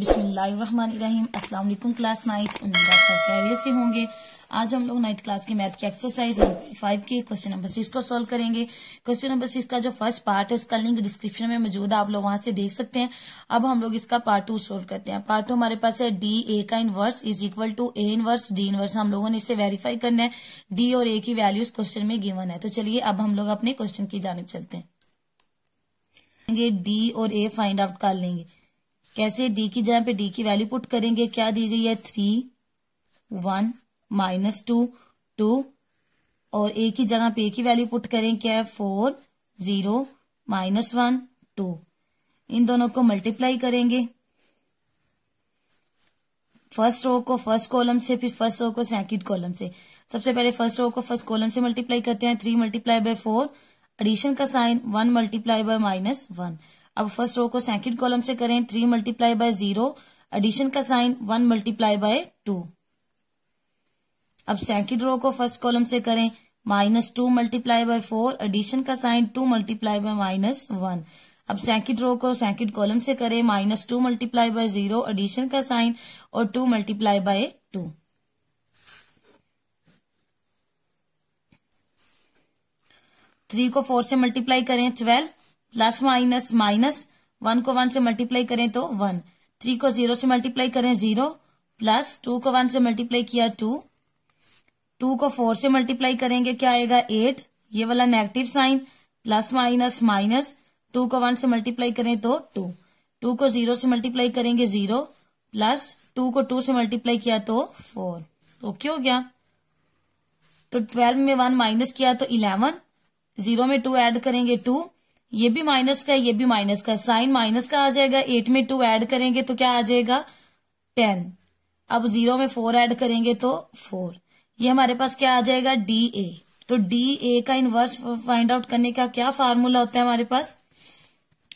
बिस्मिल्लाहिर्रहमानिर्रहीम अस्सलाम वालेकुम क्लास नाइट उम्मीद आप सब खैरियत से होंगे आज हम लोग नाइन्थ क्लास के मैथ की एक्सरसाइज फाइव के क्वेश्चन नंबर सिक्स को सॉल्व करेंगे क्वेश्चन नंबर सिक्स का जो फर्स्ट पार्ट है उसका लिंक डिस्क्रिप्शन में मौजूद है आप लोग वहां से देख सकते हैं अब हम लोग इसका पार्ट टू सोल्व करते हैं पार्ट टू हमारे पास है डी ए का inverse is equal to A inverse D inverse हम लोगों ने इसे वेरीफाई करना है डी और ए की वैल्यूज क्वेश्चन में गिवन है तो चलिए अब हम लोग अपने क्वेश्चन की जानब चलते हैं डी और ए फाइंड आउट कर लेंगे कैसे डी की जगह पे डी की वैल्यू पुट करेंगे क्या दी गई है three one minus two two और ए की जगह पे a की वैल्यू पुट करें क्या है four zero minus one two इन दोनों को मल्टीप्लाई करेंगे फर्स्ट रो को फर्स्ट कॉलम से फिर फर्स्ट रो को सेकंड कॉलम से सबसे पहले फर्स्ट रो को फर्स्ट कॉलम से मल्टीप्लाई करते हैं three multiply by four addition का sign one multiply by minus one अब फर्स्ट रो को सेकंड कॉलम से करें three multiply by zero addition का sign one multiply by two अब सेकंड रो को फर्स्ट कॉलम से करें minus two multiply by four addition का sign two multiply by minus one अब सेकंड रो को सेकंड कॉलम से करें minus two multiply by zero addition का साइन और two multiply by two three को फोर से मल्टीप्लाई करें twelve plus minus minus one को वन से मल्टीप्लाई करें तो वन थ्री को जीरो से मल्टीप्लाई करें जीरो प्लस टू को वन से मल्टीप्लाई किया टू टू को फोर से मल्टीप्लाई करेंगे क्या आएगा एट ये वाला negative sign plus minus minus two को वन से मल्टीप्लाई करें तो टू टू को जीरो से मल्टीप्लाई करेंगे जीरो प्लस टू को टू से मल्टीप्लाई किया तो फोर ओके हो गया तो ट्वेल्व में वन माइनस किया तो इलेवन जीरो में टू ऐड करेंगे टू ये भी माइनस का ये भी माइनस का साइन माइनस का आ जाएगा एट में टू ऐड करेंगे तो क्या आ जाएगा टेन अब जीरो में फोर ऐड करेंगे तो फोर ये हमारे पास क्या आ जाएगा डी ए तो डी ए का इनवर्स फाइंड आउट करने का क्या फार्मूला होता है हमारे पास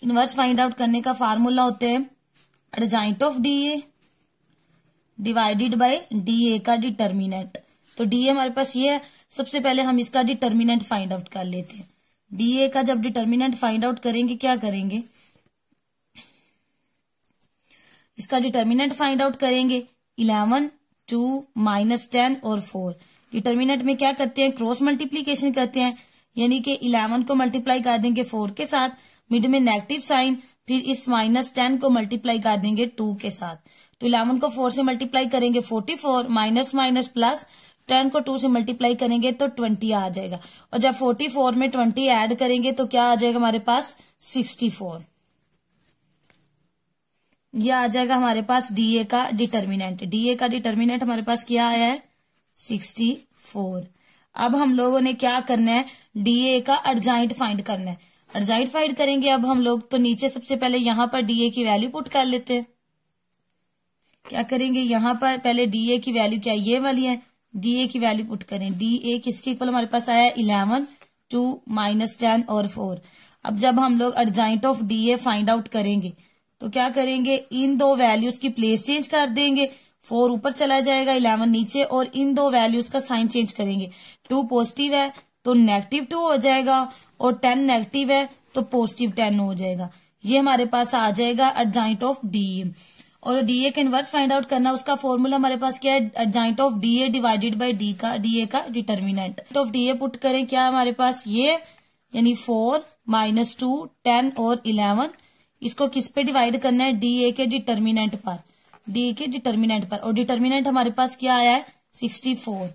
इनवर्स फाइंड आउट करने का फार्मूला होता है adjoint of D A divided by D A का डिटर्मिनेंट तो डी ए हमारे पास ये है सबसे पहले हम इसका डिटर्मिनेंट फाइंड आउट कर लेते हैं डीए का जब डिटर्मिनेंट फाइंड आउट करेंगे क्या करेंगे इसका डिटर्मिनेंट फाइंड आउट करेंगे इलेवन टू माइनस टेन और फोर डिटर्मिनेंट में क्या करते हैं क्रॉस मल्टीप्लीकेशन करते हैं यानी कि इलेवन को मल्टीप्लाई कर देंगे फोर के साथ मिड में नेगेटिव साइन फिर इस माइनस टेन को मल्टीप्लाई कर देंगे टू के साथ तो इलेवन को फोर से मल्टीप्लाई करेंगे forty four minus minus plus ten को टू से मल्टीप्लाई करेंगे तो ट्वेंटी आ जाएगा और जब फोर्टी फोर में ट्वेंटी ऐड करेंगे तो क्या आ जाएगा हमारे पास सिक्सटी फोर यह आ जाएगा हमारे पास डीए का डिटर्मिनेंट डीए का डिटर्मिनेंट हमारे पास क्या आया है सिक्सटी फोर अब हम लोगों ने क्या करना है डीए का अर्जाइंट फाइंड करना है अर्जाइंट फाइंड करेंगे अब हम लोग तो नीचे सबसे पहले यहां पर डीए की वैल्यू पुट कर लेते हैं क्या करेंगे यहां पर पहले डीए की वैल्यू क्या ये वाली है डी ए की वैल्यू पुट करें डी ए किसके इक्वल हमारे पास आया इलेवन टू माइनस टेन और फोर अब जब हम लोग adjoint of D A find out करेंगे तो क्या करेंगे इन दो वैल्यूज की प्लेस चेंज कर देंगे फोर ऊपर चला जाएगा इलेवन नीचे और इन दो वैल्यूज का साइन चेंज करेंगे टू पॉजिटिव है तो नेगेटिव टू हो जाएगा और टेन नेगेटिव है तो पॉजिटिव टेन हो जाएगा ये हमारे पास आ जाएगा अर्जाइंट ऑफ डी ए और डीए का इन्वर्स फाइंड आउट करना उसका फॉर्मूला हमारे पास क्या है adjoint of D A divided by D का डीए का डिटर्मिनेंट ऑफ डीए पुट करें क्या हमारे पास ये यानी फोर माइनस टू टेन और इलेवन इसको किस पे डिवाइड करना है डीए के डिटर्मिनेंट पर डीए के डिटर्मिनेंट पर और डिटर्मिनेंट हमारे पास क्या आया है सिक्सटी फोर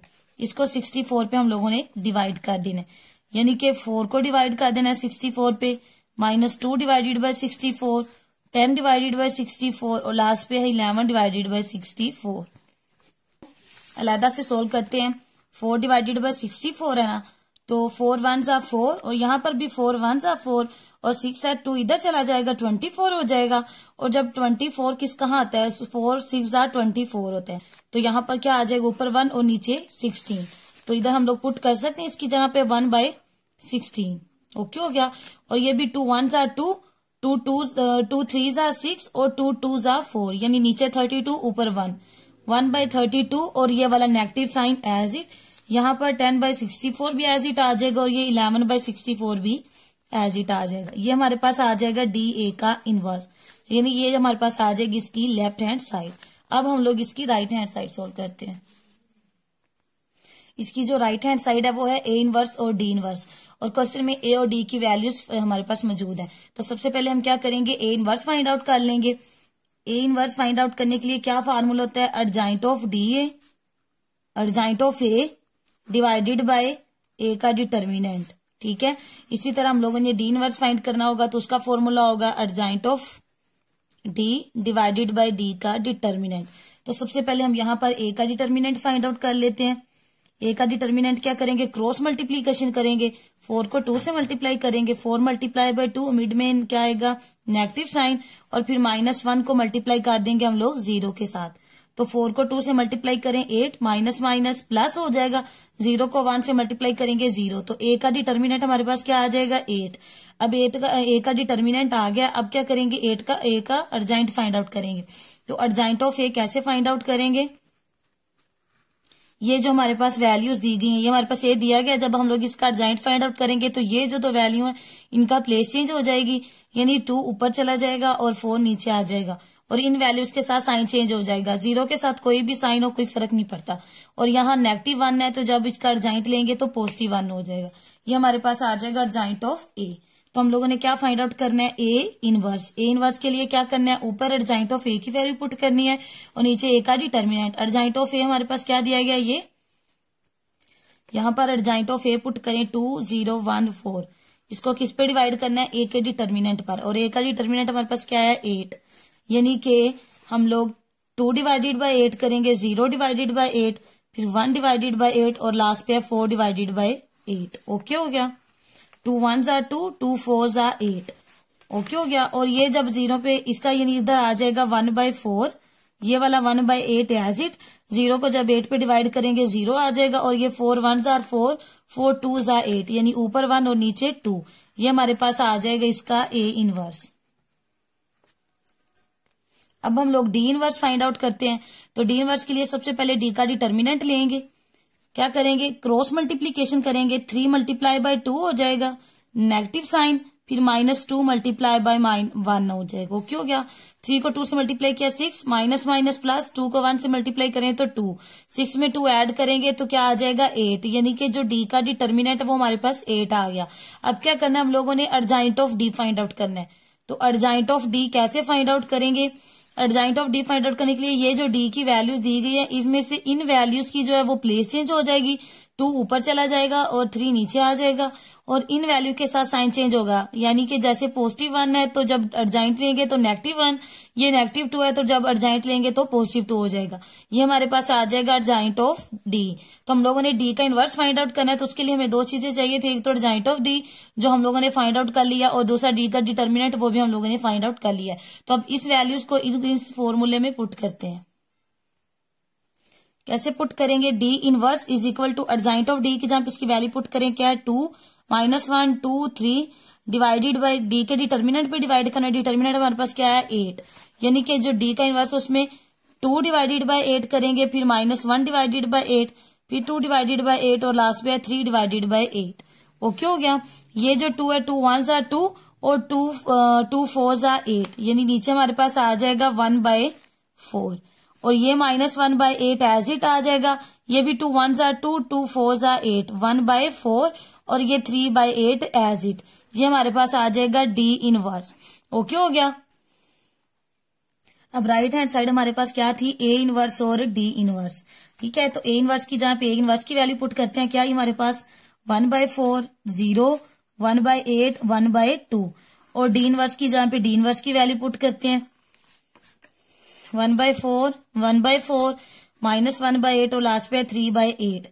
इसको सिक्सटी फोर पे हम लोगों ने डिवाइड कर देना यानी कि फोर को डिवाइड कर देना है सिक्सटी फोर पे minus two divided by sixty four ten divided by sixty four और लास्ट पे है eleven divided by sixty four अलहदा से सोल्व करते हैं four divided by sixty four है ना तो फोर वन सा फोर और यहाँ पर भी फोर वन सा फोर और सिक्स है टू तो इधर चला जाएगा ट्वेंटी फोर हो जाएगा और जब ट्वेंटी फोर किस कहाँ आता है four six are twenty four होता है तो यहाँ पर क्या आ जाएगा ऊपर वन और नीचे सिक्सटीन तो इधर हम लोग पुट कर सकते हैं इसकी जगह पे वन बाय सिक्सटीन ओके हो गया और ये भी टू वन सा two two two two three जा सिक्स और टू टू जा फोर यानी नीचे थर्टी टू ऊपर one one by thirty two और ये वाला नेगेटिव साइन एज इट यहाँ पर टेन बाय सिक्सटी फोर भी एज इट आ जाएगा और ये इलेवन बाय सिक्सटी फोर भी एज इट आ जाएगा ये हमारे पास आ जाएगा डी ए का इनवर्स यानी ये हमारे पास आ जाएगी इसकी लेफ्ट हैंड साइड अब हम लोग इसकी राइट हैंड साइड सोल्व करते हैं इसकी जो राइट हैंड साइड है वो है ए इनवर्स और डी इनवर्स और क्वेश्चन में ए और डी की वैल्यूज हमारे पास मौजूद है तो सबसे पहले हम क्या करेंगे ए इनवर्स फाइंड आउट कर लेंगे ए इनवर्स फाइंड आउट करने के लिए क्या फार्मूला होता है adjoint of D A adjoint of A divided by A का डिटर्मिनेंट ठीक है इसी तरह हम लोगों ने डी इनवर्स फाइंड करना होगा तो उसका फॉर्मूला होगा adjoint of D divided by D का डिटर्मिनेंट तो सबसे पहले हम यहां पर ए का डिटर्मिनेंट फाइंड आउट कर लेते हैं ए का डिटर्मिनेंट क्या करेंगे क्रॉस मल्टीप्लीकेशन करेंगे फोर को टू से मल्टीप्लाई करेंगे four multiply by two mid में क्या आएगा नेगेटिव साइन और फिर माइनस वन को मल्टीप्लाई कर देंगे हम लोग जीरो के साथ तो फोर को टू से मल्टीप्लाई करें एट माइनस माइनस प्लस हो जाएगा जीरो को वन से मल्टीप्लाई करेंगे जीरो तो ए का डिटर्मिनेंट हमारे पास क्या आ जाएगा एट अब एट का ए का डिटर्मिनेंट आ गया अब क्या करेंगे एट का ए का अर्जाइंट फाइंड आउट करेंगे तो अर्जाइंट ऑफ ए कैसे फाइंड आउट करेंगे ये जो हमारे पास वैल्यूज दी गई हैं ये हमारे पास ये दिया गया जब हम लोग इसका ज्वाइंट फाइंड आउट करेंगे तो ये जो दो वैल्यू है इनका प्लेस चेंज हो जाएगी यानी टू ऊपर चला जाएगा और फोर नीचे आ जाएगा और इन वैल्यूज के साथ साइन चेंज हो जाएगा जीरो के साथ कोई भी साइन हो कोई फर्क नहीं पड़ता और यहाँ नेगेटिव वन है तो जब इसका अर्जाइंट लेंगे तो पॉजिटिव वन हो जाएगा ये हमारे पास आ जाएगा अर्जाइंट ऑफ ए तो हम लोगों ने क्या फाइंड आउट करना है ए इनवर्स ए इनवर्स के लिए क्या करना है ऊपर अर्जाइंट ऑफ ए की वैल्यू पुट करनी है और नीचे ए का डिटर्मिनेंट अर्जाइंट ऑफ ए हमारे पास क्या दिया गया ये यहां पर अर्जाइंट ऑफ ए पुट करें टू जीरो वन फोर इसको किस पे डिवाइड करना है ए के डिटर्मिनेंट पर और ए का डिटर्मिनेंट हमारे पास क्या है एट यानी के हम लोग टू डिवाइडेड बाय एट करेंगे जीरो डिवाइडेड बाय एट फिर वन डिवाइडेड बाय एट और लास्ट पे है four divided by eight okay हो गया टू वन जार टू टू फोर जार एट ओके हो गया और ये जब जीरो पे इसका ये इधर आ जाएगा वन बाय फोर ये वाला one by eight as it zero को जब एट पे डिवाइड करेंगे जीरो आ जाएगा और ये फोर वन जार फोर फोर टू जार एट यानी ऊपर वन और नीचे टू ये हमारे पास आ जाएगा इसका ए इनवर्स अब हम लोग डी इनवर्स फाइंड आउट करते हैं तो डी इनवर्स के लिए सबसे पहले डी का डिटर्मिनेंट लेंगे क्या करेंगे क्रॉस मल्टीप्लीकेशन करेंगे थ्री मल्टीप्लाई बाय टू हो जाएगा नेगेटिव साइन फिर minus two multiply by minus one हो जाएगा ओके हो गया थ्री को टू से मल्टीप्लाई किया six minus minus plus two को वन से मल्टीप्लाई करें तो टू सिक्स में टू ऐड करेंगे तो क्या आ जाएगा एट यानी कि जो डी का डिटर्मिनेंट है वो हमारे पास एट आ गया अब क्या करना है हम लोगों ने adjoint of D find out करना है तो अर्जाइंट ऑफ डी कैसे फाइंड आउट करेंगे adjoint of D find out करने के लिए ये जो डी की वैल्यूज दी गई है इसमें से इन वैल्यूज की जो है वो प्लेस चेंज हो जाएगी टू ऊपर चला जाएगा और थ्री नीचे आ जाएगा और इन वैल्यू के साथ साइन चेंज होगा यानी कि जैसे पॉजिटिव वन है तो जब अर्जाइंट लेंगे तो नेगेटिव वन ये नेगेटिव टू है तो जब अर्जाइंट लेंगे तो पॉजिटिव टू हो जाएगा ये हमारे पास आ जाएगा अर्जाइंट ऑफ डी तो हम लोगों ने डी का इन्वर्स फाइंड आउट करना है तो उसके लिए हमें दो चीजें चाहिए थी एक तो अर्जाइंट ऑफ डी जो हम लोगों ने फाइंड आउट कर लिया और दूसरा डी का डिटर्मिनेंट वो भी हम लोगों ने फाइंड आउट कर लिया तो अब इस वैल्यूज को इस फॉर्मूले में पुट करते हैं कैसे पुट करेंगे D inverse is equal to adjoint of D की जहां पे इसकी वैल्यू पुट करें क्या है two minus one two three divided by D के डिटर्मिनेंट पे डिवाइड करना डिटर्मिनेंट हमारे पास क्या है एट यानी कि जो डी का इन्वर्स उसमें टू डिवाइडेड बाई एट करेंगे फिर minus one divided by eight फिर टू डिवाइडेड बाई एट और लास्ट पे है three divided by eight okay हो गया ये जो टू है टू वन सा टू और टू टू फोर सा एट यानी नीचे हमारे पास आ जाएगा वन बाय फोर और ये minus one by eight as it आ जाएगा ये भी टू वन सा टू टू फोर सा एट वन बाय फोर और ये three by eight as it ये हमारे पास आ जाएगा डी इनवर्स ओके हो गया अब राइट हैंड साइड हमारे पास क्या थी ए इनवर्स और डी इनवर्स ठीक है तो ए इनवर्स की जहां पे ए इनवर्स की वैल्यू पुट करते हैं क्या ये हमारे पास one by four zero one by eight one by two और डी इनवर्स की जहां पे डी इनवर्स की वैल्यू पुट करते हैं one by four one by four minus one by eight और लास्ट पे थ्री बाय एट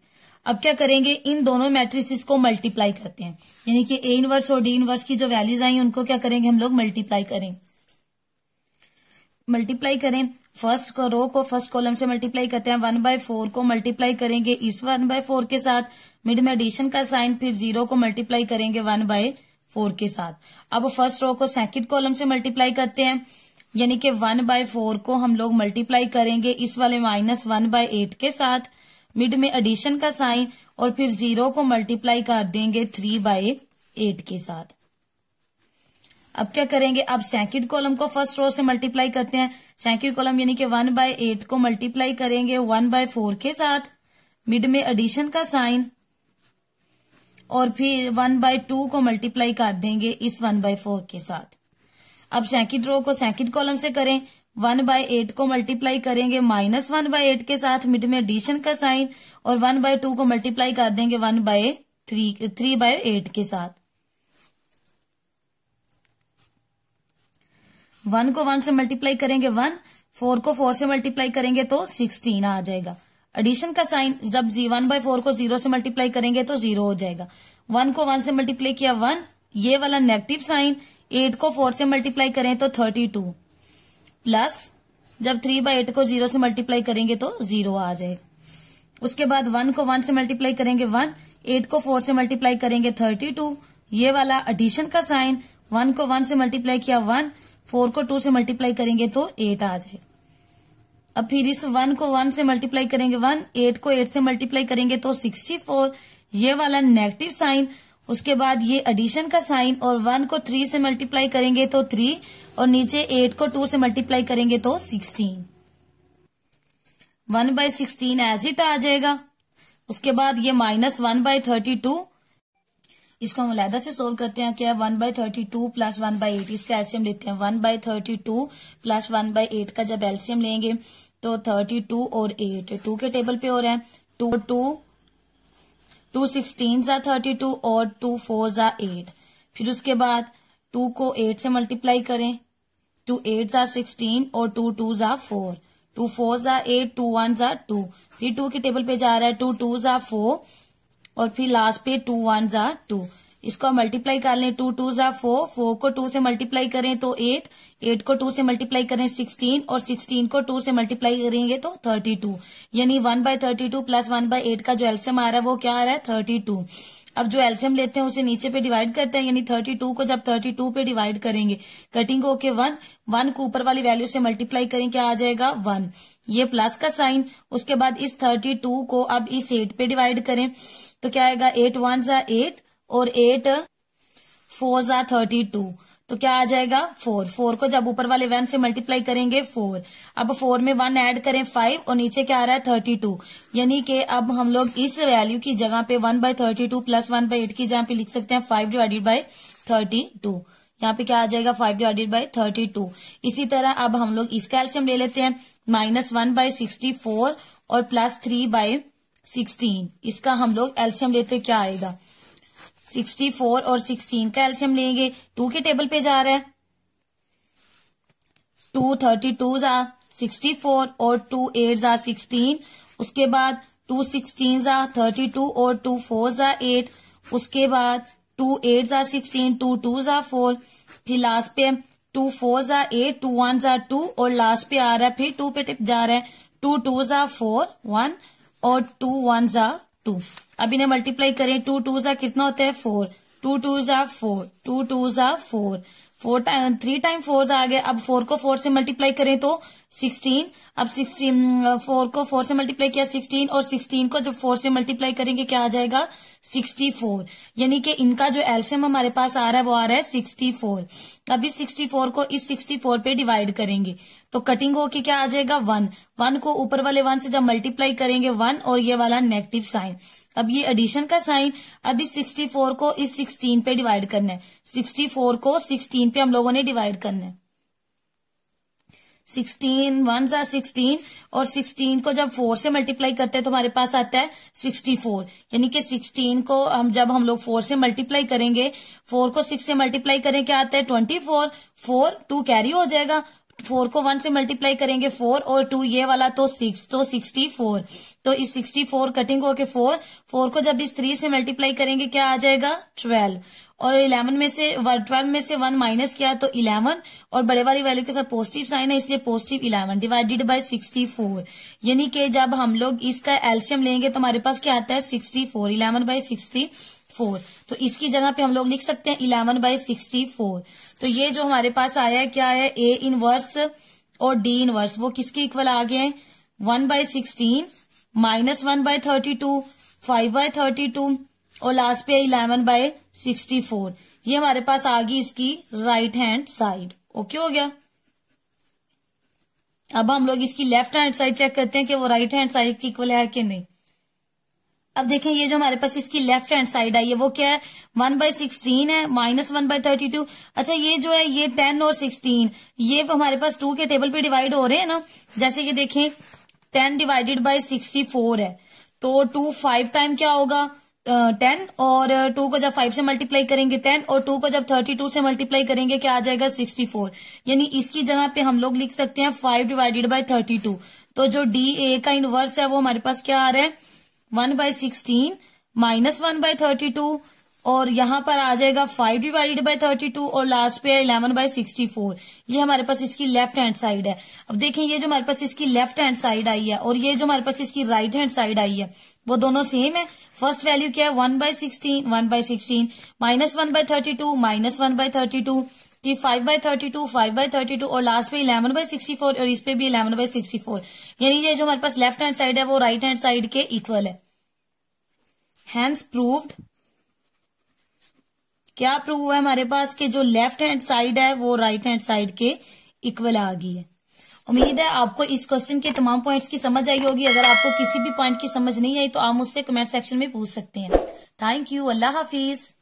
अब क्या करेंगे इन दोनों मैट्रिसेस को मल्टीप्लाई करते हैं यानी कि ए इनवर्स और डी इनवर्स की जो वैल्यूज आई उनको क्या करेंगे हम लोग मल्टीप्लाई करें मल्टीप्लाई करें फर्स्ट को रो को फर्स्ट कॉलम से मल्टीप्लाई करते हैं वन बाय फोर को मल्टीप्लाई करेंगे इस वन बाय फोर के साथ मिड में एडिशन का साइन फिर जीरो को मल्टीप्लाई करेंगे वन बाय फोर के साथ अब फर्स्ट रो को सेकंड कॉलम से मल्टीप्लाई करते हैं यानी कि वन बाय फोर को हम लोग मल्टीप्लाई करेंगे इस वाले माइनस वन बाय एट के साथ मिड में एडिशन का साइन और फिर जीरो को मल्टीप्लाई कर देंगे थ्री बाय एट के साथ अब क्या करेंगे अब सेकंड कॉलम को फर्स्ट रो से मल्टीप्लाई करते हैं सेकंड कॉलम यानी कि वन बाय एट को मल्टीप्लाई करेंगे वन बाय फोर के साथ मिड में एडिशन का साइन और फिर वन बाय टू को मल्टीप्लाई कर देंगे इस वन बाय फोर के साथ अब सेकंड रो को सेकंड कॉलम से करें वन बाय एट को मल्टीप्लाई करेंगे माइनस वन बाय एट के साथ मिड में एडिशन का साइन और वन बाय टू को मल्टीप्लाई कर देंगे one by three three by eight के साथ वन को वन से मल्टीप्लाई करेंगे वन फोर को फोर से मल्टीप्लाई करेंगे तो सिक्सटीन आ जाएगा एडिशन का साइन जब जी वन बाय फोर को जीरो से मल्टीप्लाई करेंगे तो जीरो हो जाएगा वन को वन से मल्टीप्लाई किया वन ये वाला नेगेटिव साइन एट को फोर से मल्टीप्लाई करें तो थर्टी टू प्लस जब थ्री बाई एट को जीरो से मल्टीप्लाई करेंगे तो जीरो आ जाए उसके बाद वन को वन से मल्टीप्लाई करेंगे वन एट को फोर से मल्टीप्लाई करेंगे थर्टी टू ये वाला एडिशन का साइन वन को वन से मल्टीप्लाई किया वन फोर को टू से मल्टीप्लाई करेंगे तो एट आ जाए अब फिर इस वन को वन से मल्टीप्लाई करेंगे वन एट को एट से मल्टीप्लाई करेंगे तो सिक्सटी फोर ये वाला नेगेटिव साइन उसके बाद ये एडिशन का साइन और वन को थ्री से मल्टीप्लाई करेंगे तो थ्री और नीचे एट को टू से मल्टीप्लाई करेंगे तो sixteen one by sixteen as it आ जाएगा उसके बाद ये minus one by thirty two इसको हम लहदा से सोल्व करते हैं क्या one by thirty two plus one by eight इसका एल्सियम लेते हैं one by thirty two plus one by eight का जब एल्सियम लेंगे तो थर्टी टू और एट टू के टेबल पे हो रहा है टू टू टू सिक्सटीन जा थर्टी टू और टू फोर जा एट फिर उसके बाद टू को एट से मल्टीप्लाई करें टू एट are सिक्सटीन और two two are four two four जार एट टू वन जार टू फिर टू के टेबल पे जा रहा है टू टू जार फोर और फिर लास्ट पे टू वन जार टू इसको मल्टीप्लाई कर लें टू टू जार फोर फोर को टू से मल्टीप्लाई करें तो एट एट को टू से मल्टीप्लाई करें सिक्सटीन और सिक्सटीन को टू से मल्टीप्लाई करेंगे तो थर्टी टू यानी one by thirty two plus one by eight का जो एल्सियम आ रहा है वो क्या आ रहा है थर्टी टू अब जो एल्सियम लेते हैं उसे नीचे पे डिवाइड करते हैं यानी थर्टी टू को जब थर्टी टू पे डिवाइड करेंगे कटिंग को वन वन को ऊपर वाली वैल्यू से मल्टीप्लाई करें क्या आ जाएगा वन ये प्लस का साइन उसके बाद इस थर्टी टू को अब इस एट पे डिवाइड करें तो क्या आएगा एट वन जा एट और एट फोर जा थर्टी टू तो क्या आ जाएगा फोर फोर को जब ऊपर वाले वन से मल्टीप्लाई करेंगे फोर अब फोर में वन ऐड करें फाइव और नीचे क्या आ रहा है थर्टी टू यानी कि अब हम लोग इस वैल्यू की जगह पे one by thirty two plus one by eight की जहां पे लिख सकते हैं five divided by thirty two यहाँ पे क्या आ जाएगा five divided by thirty two इसी तरह अब हम लोग इसका एल्सियम ले लेते हैं minus one by sixty four और प्लस थ्री बाय सिक्सटीन इसका हम लोग एल्सियम लेते क्या आएगा सिक्सटी फोर और सिक्सटीन का एल्शियम लेंगे टू के टेबल पे जा रहा है टू थर्टी टू जा सिक्सटी फोर और टू एट जा सिक्सटीन उसके बाद टू सिक्सटीन जा थर्टी टू और टू फोर जा एट उसके बाद टू एट जा सिक्सटीन टू टू जा फोर फिर लास्ट पे टू फोर जा एट टू वन जा टू और लास्ट पे आ रहा है फिर टू पे टिप जा रहा है टू टू जा फोर वन और टू वन जा टू अब इन्हें मल्टीप्लाई करें टू टू जा कितना होता है फोर टू टू जा फोर टू टू जा four four time three time four आ गया अब फोर को फोर से मल्टीप्लाई करें तो सिक्सटीन अब सिक्सटीन फोर को फोर से मल्टीप्लाई किया सिक्सटीन और सिक्सटीन को जब फोर से मल्टीप्लाई करेंगे क्या आ जाएगा सिक्सटी फोर यानी कि इनका जो एल्शियम हमारे पास आ रहा है वो आ रहा है सिक्सटी फोर अब इस सिक्सटी फोर को इस सिक्सटी फोर पे डिवाइड करेंगे तो कटिंग होके क्या आ जाएगा वन वन को ऊपर वाले वन से जब मल्टीप्लाई करेंगे वन और ये वाला नेगेटिव साइन अब ये एडिशन का साइन अब इस सिक्सटी फोर को इस सिक्सटीन पे डिवाइड करना है सिक्सटी फोर को सिक्सटीन पे हम लोगों ने डिवाइड करना है सिक्सटीन वन सा सिक्सटीन और सिक्सटीन को जब फोर से मल्टीप्लाई करते हैं तो हमारे पास आता है सिक्सटी फोर यानी कि सिक्सटीन को हम जब हम लोग फोर से मल्टीप्लाई करेंगे फोर को सिक्स से मल्टीप्लाई करें क्या आता है twenty four four two carry हो जाएगा फोर को वन से मल्टीप्लाई करेंगे फोर और टू ये वाला तो सिक्स तो सिक्सटी फोर तो इस सिक्सटी फोर कटिंग होके फोर फोर को जब इस थ्री से मल्टीप्लाई करेंगे क्या आ जाएगा ट्वेल्व और इलेवन में से ट्वेल्व में से वन माइनस किया तो इलेवन और बड़े वाली वैल्यू के साथ पॉजिटिव साइन है इसलिए positive eleven divided by sixty four यानी कि जब हम लोग इसका एल्सियम लेंगे तो हमारे पास क्या आता है sixty four eleven by sixty four तो इसकी जगह पे हम लोग लिख सकते हैं इलेवन बाई सिक्सटी फोर तो ये जो हमारे पास आया है क्या है ए वर्स और डी वर्स वो किसके इक्वल आ गए one by sixteen minus one by thirty two five by thirty two और लास्ट पे इलेवन बाय सिक्सटी फोर ये हमारे पास आ गई इसकी राइट हैंड साइड ओके हो गया अब हम लोग इसकी लेफ्ट हैंड साइड चेक करते हैं कि वो राइट हैंड साइड की इक्वल है कि नहीं अब देखें ये जो हमारे पास इसकी लेफ्ट हैंड साइड आई है वो क्या है वन बाय सिक्सटीन है minus one by thirty two अच्छा ये जो है ये टेन और सिक्सटीन ये हमारे पास टू के टेबल पे डिवाइड हो रहे हैं ना जैसे ये देखें ten divided by sixty four है तो टू फाइव टाइम क्या होगा टेन और टू को जब फाइव से मल्टीप्लाई करेंगे टेन और टू को जब थर्टी टू से मल्टीप्लाई करेंगे क्या आ जाएगा सिक्सटी फोर यानी इसकी जगह पे हम लोग लिख सकते हैं five divided by thirty two तो जो डी ए का इनवर्स है वो हमारे पास क्या आ रहा है one by sixteen minus one by thirty two और यहां पर आ जाएगा five divided by thirty two और लास्ट पे है इलेवन बाय सिक्सटी फोर ये हमारे पास इसकी लेफ्ट हैंड साइड है अब देखें ये जो हमारे पास इसकी लेफ्ट हैंड साइड आई है और ये जो हमारे पास इसकी राइट हैंड साइड आई है वो दोनों सेम है फर्स्ट वैल्यू क्या है one by sixteen one by sixteen minus one by thirty two minus one by thirty two ये five by thirty two five by thirty two और last में eleven by sixty four और इस पे भी eleven by sixty four यानी ये जो हमारे पास लेफ्ट हैंड साइड है वो राइट हैंड साइड के इक्वल है हैंड्स प्रूव्ड क्या प्रूव हुआ है हमारे पास के जो लेफ्ट हैंड साइड है वो राइट हैंड साइड के इक्वल आ गई है उम्मीद है आपको इस क्वेश्चन के तमाम पॉइंट्स की समझ आई होगी अगर आपको किसी भी पॉइंट की समझ नहीं आई तो आप मुझसे कमेंट सेक्शन में पूछ सकते हैं थैंक यू अल्लाह हाफिज़